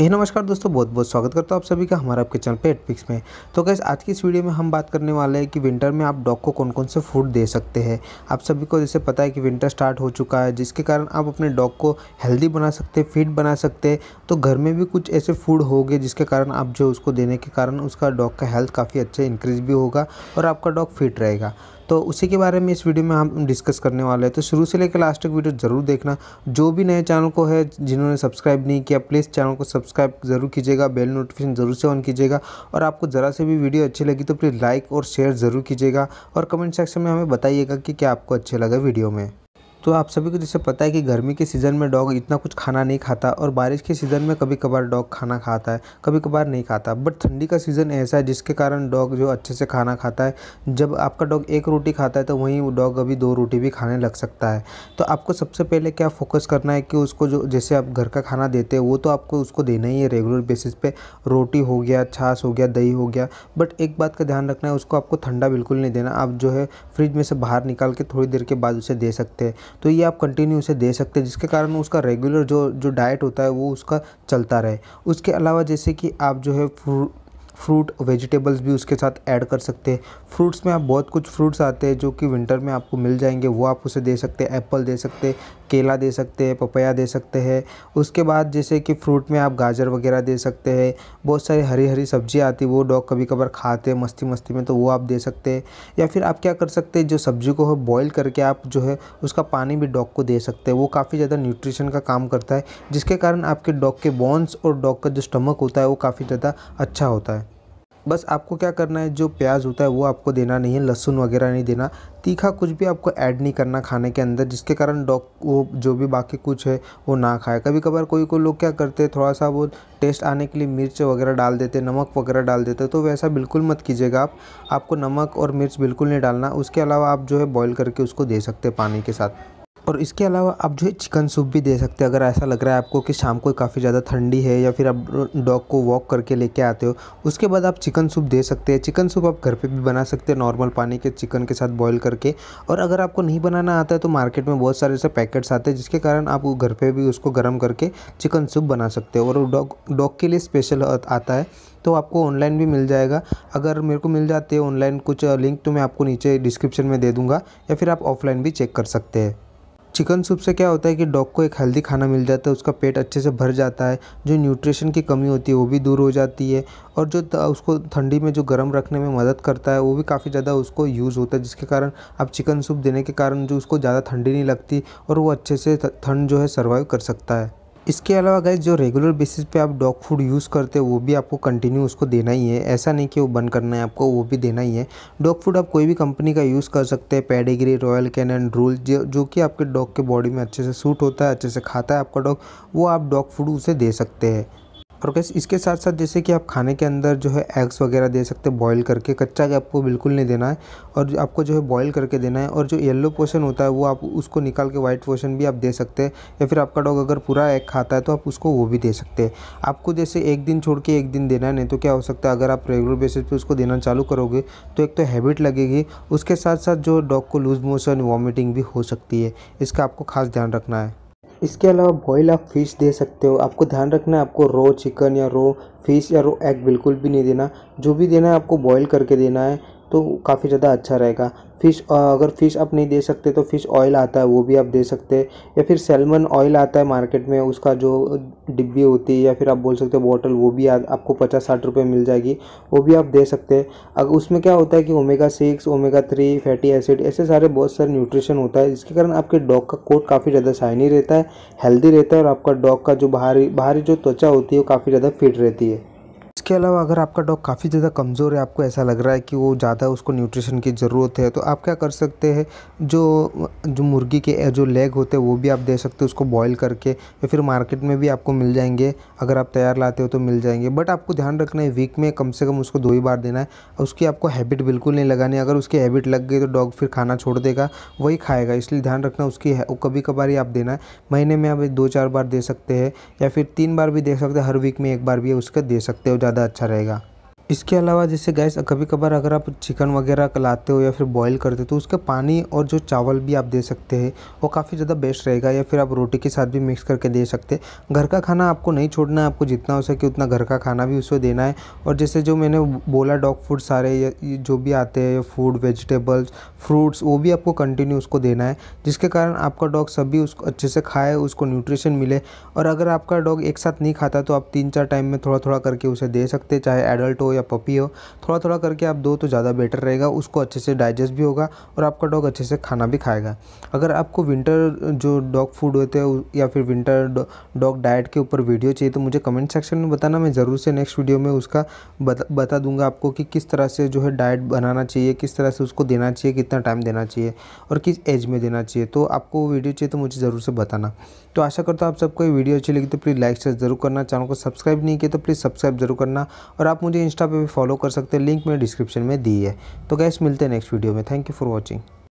ये नमस्कार दोस्तों बहुत बहुत स्वागत करता हूँ आप सभी का हमारा आपके चैनल पे एटपिक्स में तो गैस आज की इस वीडियो में हम बात करने वाले हैं कि विंटर में आप डॉग को कौन कौन से फूड दे सकते हैं आप सभी को जैसे पता है कि विंटर स्टार्ट हो चुका है जिसके कारण आप अपने डॉग को हेल्दी बना सकते फिट बना सकते तो घर में भी कुछ ऐसे फूड हो गए जिसके कारण आप जो उसको देने के कारण उसका डॉग का हेल्थ काफ़ी अच्छा इंक्रीज भी होगा और आपका डॉग फिट रहेगा तो उसी के बारे में इस वीडियो में हम डिस्कस करने वाले हैं तो शुरू से लेकर लास्ट तक वीडियो ज़रूर देखना जो भी नए चैनल को है जिन्होंने सब्सक्राइब नहीं किया प्लीज़ चैनल को सब्सक्राइब ज़रूर कीजिएगा बेल नोटिफिकेशन ज़रूर से ऑन कीजिएगा और आपको ज़रा से भी वीडियो अच्छी लगी तो प्लीज़ लाइक और शेयर ज़रूर कीजिएगा और कमेंट सेक्शन में हमें बताइएगा कि क्या आपको अच्छे लगा वीडियो में दोस्तों आप सभी को जैसे पता है कि गर्मी के सीज़न में डॉग इतना कुछ खाना नहीं खाता और बारिश के सीज़न में कभी कभार डॉग खाना खाता है कभी कभार नहीं खाता बट ठंडी का सीज़न ऐसा है जिसके कारण डॉग जो अच्छे से खाना खाता है जब आपका डॉग एक रोटी खाता है तो वहीं डॉग अभी दो रोटी भी खाने लग सकता है तो आपको सबसे पहले क्या फोकस करना है कि उसको जो जैसे आप घर का खाना देते हैं वो तो आपको उसको देना ही है रेगुलर बेसिस पर रोटी हो गया छाछ हो गया दही हो गया बट एक बात का ध्यान रखना है उसको आपको ठंडा बिल्कुल नहीं देना आप जो है फ्रिज में से बाहर निकाल के थोड़ी देर के बाद उसे दे सकते हैं तो ये आप कंटिन्यू उसे दे सकते हैं जिसके कारण उसका रेगुलर जो जो डाइट होता है वो उसका चलता रहे उसके अलावा जैसे कि आप जो है फ्रूट वेजिटेबल्स भी उसके साथ ऐड कर सकते हैं फ्रूट्स में आप बहुत कुछ फ्रूट्स आते हैं जो कि विंटर में आपको मिल जाएंगे वो आप उसे दे सकते हैं एप्पल दे सकते केला दे सकते हैं पपाया दे सकते हैं उसके बाद जैसे कि फ्रूट में आप गाजर वगैरह दे सकते हैं बहुत सारी हरी हरी सब्ज़ी आती वो डॉग कभी कभार खाते हैं मस्ती मस्ती में तो वो आप दे सकते हैं या फिर आप क्या कर सकते हैं जो सब्जी को बॉईल करके आप जो है उसका पानी भी डॉग को दे सकते हैं वो काफ़ी ज़्यादा न्यूट्रिशन का काम करता है जिसके कारण आपके डॉग के बॉन्स और डॉग का जो स्टमक होता है वो काफ़ी ज़्यादा अच्छा होता है बस आपको क्या करना है जो प्याज होता है वो आपको देना नहीं है लहसुन वगैरह नहीं देना तीखा कुछ भी आपको ऐड नहीं करना खाने के अंदर जिसके कारण डॉग वो जो भी बाकी कुछ है वो ना खाए कभी कभार कोई कोई लोग क्या करते हैं थोड़ा सा वो टेस्ट आने के लिए मिर्च वगैरह डाल देते नमक वगैरह डाल देते तो वैसा बिल्कुल मत कीजिएगा आप आपको नमक और मिर्च बिल्कुल नहीं डालना उसके अलावा आप जो है बॉयल करके उसको दे सकते पानी के साथ और इसके अलावा आप जो है चिकन सूप भी दे सकते हैं अगर ऐसा लग रहा है आपको कि शाम को काफ़ी ज़्यादा ठंडी है या फिर आप डॉग को वॉक करके लेके आते हो उसके बाद आप चिकन सूप दे सकते हैं चिकन सूप आप घर पे भी बना सकते हैं नॉर्मल पानी के चिकन के साथ बॉईल करके और अगर आपको नहीं बनाना आता है तो मार्केट में बहुत सारे ऐसे पैकेट्स आते हैं जिसके कारण आप घर पर भी उसको गर्म करके चिकन सूप बना सकते हो और डॉग डॉग के लिए स्पेशल आता है तो आपको ऑनलाइन भी मिल जाएगा अगर मेरे को मिल जाते हैं ऑनलाइन कुछ लिंक तो मैं आपको नीचे डिस्क्रिप्शन में दे दूँगा या फिर आप ऑफलाइन भी चेक कर सकते हैं चिकन सूप से क्या होता है कि डॉग को एक हेल्दी खाना मिल जाता है उसका पेट अच्छे से भर जाता है जो न्यूट्रिशन की कमी होती है वो भी दूर हो जाती है और जो उसको ठंडी में जो गर्म रखने में मदद करता है वो भी काफ़ी ज़्यादा उसको यूज़ होता है जिसके कारण आप चिकन सूप देने के कारण जो उसको ज़्यादा ठंडी नहीं लगती और वो अच्छे से ठंड जो है सर्वाइव कर सकता है इसके अलावा गैस जो रेगुलर बेसिस पे आप डॉग फूड यूज़ करते हो वो भी आपको कंटिन्यू उसको देना ही है ऐसा नहीं कि वो बंद करना है आपको वो भी देना ही है डॉग फूड आप कोई भी कंपनी का यूज़ कर सकते हैं पेडिग्री रॉयल कैनन रूल जो जो कि आपके डॉग के बॉडी में अच्छे से सूट होता है अच्छे से खाता है आपका डॉग वो आप डॉग फूड उसे दे सकते हैं और कैसे इसके साथ साथ जैसे कि आप खाने के अंदर जो है एग्स वगैरह दे सकते हैं बॉईल करके कच्चा आपको बिल्कुल नहीं देना है और आपको जो है बॉईल करके देना है और जो येलो पोशन होता है वो आप उसको निकाल के वाइट पोशन भी आप दे सकते हैं या फिर आपका डॉग अगर पूरा एग खाता है तो आप उसको वो भी दे सकते हैं आपको जैसे एक दिन छोड़ के एक दिन देना है नहीं तो क्या हो सकता है अगर आप रेगुलर बेसिस पर उसको देना चालू करोगे तो एक तो हैबिट लगेगी उसके साथ साथ जो डॉग को लूज़ मोशन वॉमिटिंग भी हो सकती है इसका आपको खास ध्यान रखना है इसके अलावा बॉयल आप फिश दे सकते हो आपको ध्यान रखना है आपको रो चिकन या रो फिश या रो एग बिल्कुल भी नहीं देना जो भी देना है आपको बॉयल करके देना है तो काफ़ी ज़्यादा अच्छा रहेगा फ़िश अगर फ़िश आप नहीं दे सकते तो फ़िश ऑयल आता है वो भी आप दे सकते हैं या फिर सेलमन ऑयल आता है मार्केट में उसका जो डिब्बी होती है या फिर आप बोल सकते हो बॉटल वो भी आ, आपको पचास साठ रुपये मिल जाएगी वो भी आप दे सकते हैं अगर उसमें क्या होता है कि omega six omega three fatty acid ऐसे सारे बहुत सारे न्यूट्रिशन होता है जिसके कारण आपके डॉग का कोट काफ़ी ज़्यादा शाइनी रहता है हेल्दी रहता है और आपका डॉग का जो बाहरी बाहरी जो त्वचा होती है वो काफ़ी ज़्यादा फिट रहती है इसके अलावा अगर आपका डॉग काफ़ी ज़्यादा कमज़ोर है आपको ऐसा लग रहा है कि वो ज़्यादा उसको न्यूट्रिशन की ज़रूरत है तो आप क्या कर सकते हैं जो जो मुर्गी के जो लेग होते हैं वो भी आप दे सकते हो उसको बॉईल करके या फिर मार्केट में भी आपको मिल जाएंगे अगर आप तैयार लाते हो तो मिल जाएंगे बट आपको ध्यान रखना है वीक में कम से कम उसको दो ही बार देना है उसकी आपको हैबिट बिल्कुल नहीं लगानी अगर उसकी हैबिट लग गई तो डॉग फिर खाना छोड़ देगा वही खाएगा इसलिए ध्यान रखना उसकी कभी कभार ही आप देना है महीने में आप दो चार बार दे सकते हैं या फिर तीन बार भी दे सकते हैं हर वीक में एक बार भी उसका दे सकते हो ज़्यादा ज़्यादा अच्छा रहेगा इसके अलावा जैसे गैस कभी कभार अगर आप चिकन वगैरह लाते हो या फिर बॉईल करते हो तो उसके पानी और जो चावल भी आप दे सकते हैं वो काफ़ी ज़्यादा बेस्ट रहेगा या फिर आप रोटी के साथ भी मिक्स करके दे सकते हैं घर का खाना आपको नहीं छोड़ना है आपको जितना हो सके उतना घर का खाना भी उसको देना है और जैसे जो मैंने बोला डॉग फूड सारे जो भी आते हैं फूड वेजिटेबल्स फ्रूट्स वो भी आपको कंटिन्यू उसको देना है जिसके कारण आपका डॉग सभी उसको अच्छे से खाए उसको न्यूट्रिशन मिले और अगर आपका डॉग एक साथ नहीं खाता तो आप तीन चार टाइम में थोड़ा थोड़ा करके उसे दे सकते चाहे एडल्ट हो या पपी हो थोड़ा थोड़ा करके आप दो तो ज़्यादा बेटर रहेगा उसको अच्छे से डाइजेस्ट भी होगा और आपका डॉग अच्छे से खाना भी खाएगा अगर आपको विंटर जो डॉग फूड होते हैं या फिर विंटर डॉग डाइट के ऊपर वीडियो चाहिए तो मुझे कमेंट सेक्शन में बताना मैं ज़रूर से नेक्स्ट वीडियो में उसका बता, बता दूंगा आपको कि किस तरह से जो है डाइट बनाना चाहिए किस तरह से उसको देना चाहिए कितना टाइम देना चाहिए और किस एज में देना चाहिए तो आपको वीडियो चाहिए तो मुझे ज़रूर से बताना तो आशा करता हूँ आप सबको ये वीडियो अच्छी लगी तो प्लीज़ लाइक शेयर ज़रूर करना चैनल को सब्सक्राइब नहीं किया तो प्लीज़ सब्सक्राइब ज़रूर करना और आप मुझे इंस्टा पे भी फॉलो कर सकते हैं लिंक में डिस्क्रिप्शन में दी है तो गैस मिलते हैं नेक्स्ट वीडियो में थैंक यू फॉर वॉचिंग